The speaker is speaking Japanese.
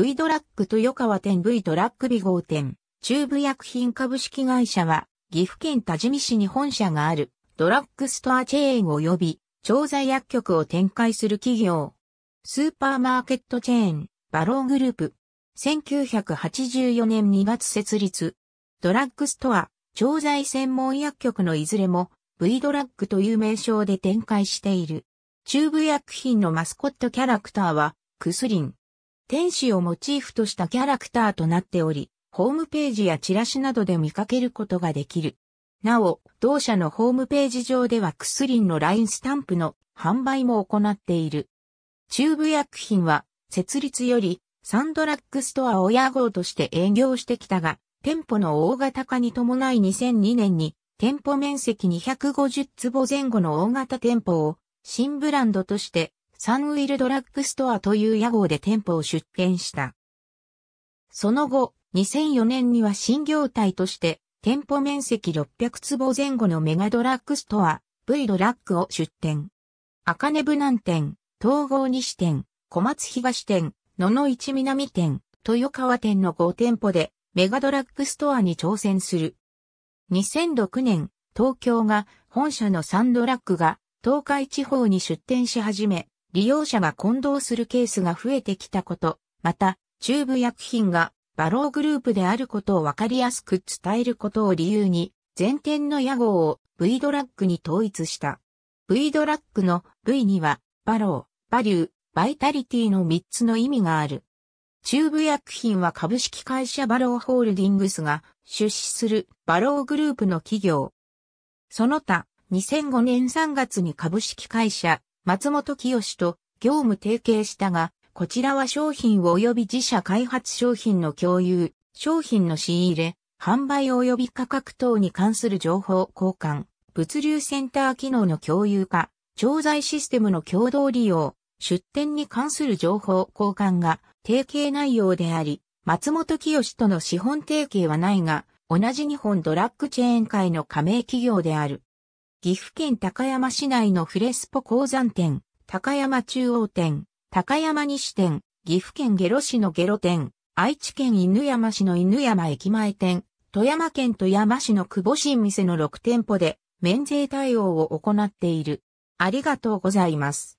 V ドラッグ豊川店 V ドラッグ美号店、中部薬品株式会社は、岐阜県多治見市に本社がある、ドラッグストアチェーン及び、調剤薬局を展開する企業。スーパーマーケットチェーン、バローグループ。1984年2月設立。ドラッグストア、調剤専門薬局のいずれも V ドラッグという名称で展開している。中部薬品のマスコットキャラクターは、クスリン。天使をモチーフとしたキャラクターとなっており、ホームページやチラシなどで見かけることができる。なお、同社のホームページ上ではクスリンのラインスタンプの販売も行っている。チューブ薬品は、設立より、サンドラッグストア親号として営業してきたが、店舗の大型化に伴い2002年に、店舗面積250坪前後の大型店舗を、新ブランドとしてサンウィルドラッグストアという屋号で店舗を出店した。その後、2004年には新業態として、店舗面積600坪前後のメガドラッグストア、V ドラッグを出店。赤根部南店、東郷西店、小松東店、野の市南店、豊川店の5店舗で、メガドラッグストアに挑戦する。2006年、東京が本社のサンドラッグが東海地方に出店し始め、利用者が混同するケースが増えてきたこと、また、中部薬品がバローグループであることをわかりやすく伝えることを理由に、前天の屋号を V ドラッグに統一した。V ドラッグの V には、バロー、バリュー、バイタリティの3つの意味がある。中部薬品は株式会社バローホールディングスが出資するバローグループの企業。その他、2005年3月に株式会社松本清と業務提携したが、こちらは商品及び自社開発商品の共有、商品の仕入れ、販売及び価格等に関する情報交換、物流センター機能の共有化、調剤システムの共同利用、出店に関する情報交換が提携内容であり、松本清との資本提携はないが、同じ日本ドラッグチェーン会の加盟企業である。岐阜県高山市内のフレスポ鉱山店、高山中央店、高山西店、岐阜県下呂市の下呂店、愛知県犬山市の犬山駅前店、富山県富山市の久保新店の6店舗で免税対応を行っている。ありがとうございます。